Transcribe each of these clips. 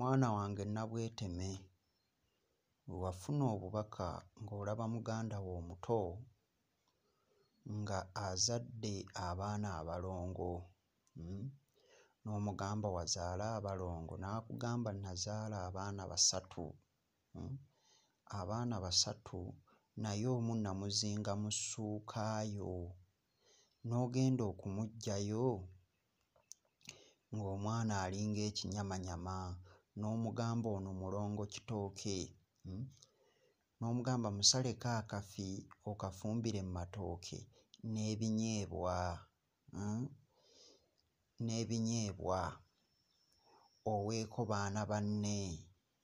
Mwana wange nabweteme, bwe wafuna obubaka ng'olaba muganda wo omuto nga azadde abaana abalongo hmm? n'omugamba wazaala abalongo n'akugamba nazaala abaana basatu hmm? abaana basatu naye omu namuzinga mu ssuukaayo n'ogenda okumuggyayo ng'omwana alinga ekinyamanyama n'omugamba ono mulongo kitooke hmm? n'omugamba musale kaakafi okafumbire mu matooke n'ebinyeebwa hmm? n'ebinyeebwa oweeko baana banne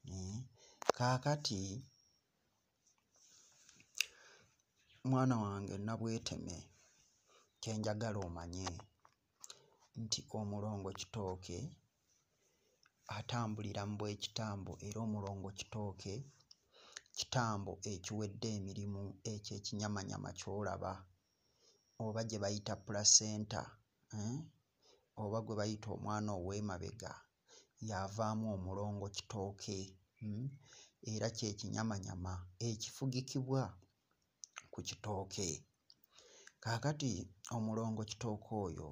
hmm? kaakati mwana wange nabweteme kyenjagala omanye nti omulongo kitooke atambulira mu bwekitambo era omulongo kitooke kitambo ekiwedde emirimu ekyo ekinyamanyama ky'olaba oba gye bayita placenta eh, oba gwe bayita omwana ow'emabega yaavaamu omulongo kitooke hmm, era kyekinyamanyama ekifugikibwa ku kitooke kaakati omulongo kitooke oyo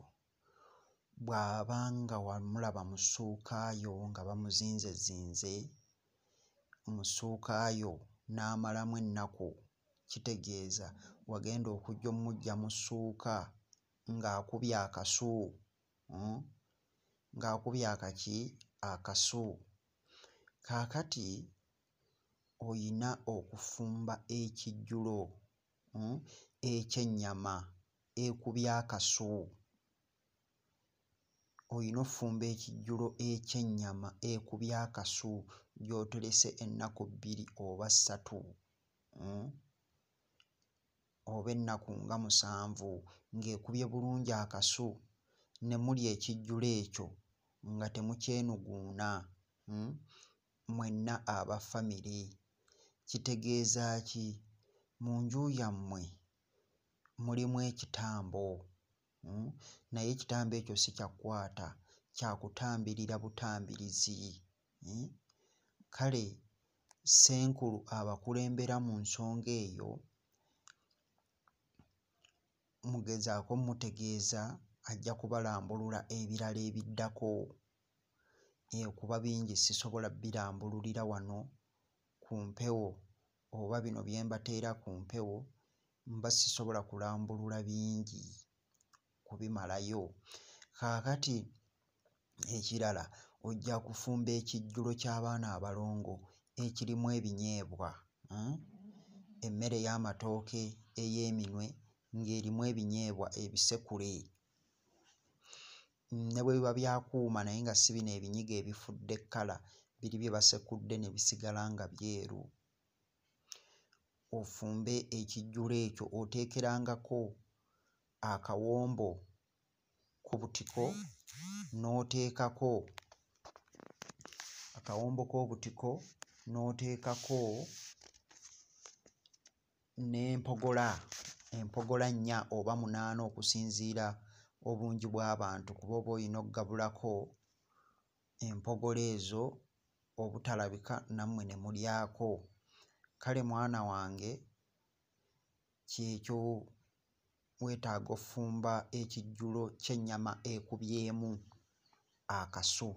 bw'aba nga wamulaba musuukaayo nga bamuzinzezinze omusuukaayo n'amalamu ennaku kitegeeza wagenda okujja omujja musuuka ng'akubye akasu hmm? ng'akubye akaki akasu kaakati oyina okufumba ekijjulo hmm? ekyennyama ekubya akasu oyina offumba ekijjulo ekyennyama ekubye akasu gy'oterese ennaku bbiri oba ssatu mm, oba ennaku nga musanvu ng'ekubye bulungi akasu ne muli ekijjulo ekyo nga temukyenuguuna mm, mwenna aba famiry kitegeeza ki mu nju yammwe mulimu ekitambo mm? naye ekitambo ekyo si kyakwata kyakutambirira butambirizi mm? kale senkulu abakulembera mu nsonga eyo mugezaako mutegeeza ajja kubalambulula ebirala ebiddako okuba eh, bingi sisobola birambululira wano ku mpewo oba bino byembateera ku mpewo mba sisobola kulambulula bingi okubimalayo kaakati ekirala ojja kufumba ekijjulo ky'abaana abalongo ekirimu ebinyeebwa hmm? emmere y'amatooke ey'eminwe ng'erimu ebinyeebwa ebisekule ne bwe biba byakuuma naye nga si bino ebinyiga ebifudde kkala biri bye basekudde ne bisigala nga byeru ofumbe ekijjulo ekyo oteekerangako akawombo ku butiko n'oteekako akawombo k'obutiko n'oteekako n'empogola empogola nnya oba munaana okusinziira obungi bw'abantu kuba oba olina okugabulako empogola ezo obutalabika nammwe ne mulyako kale mwana wange kyekyo weetaaga offumba ekijjulo ky'ennyama ekubyemu akasu.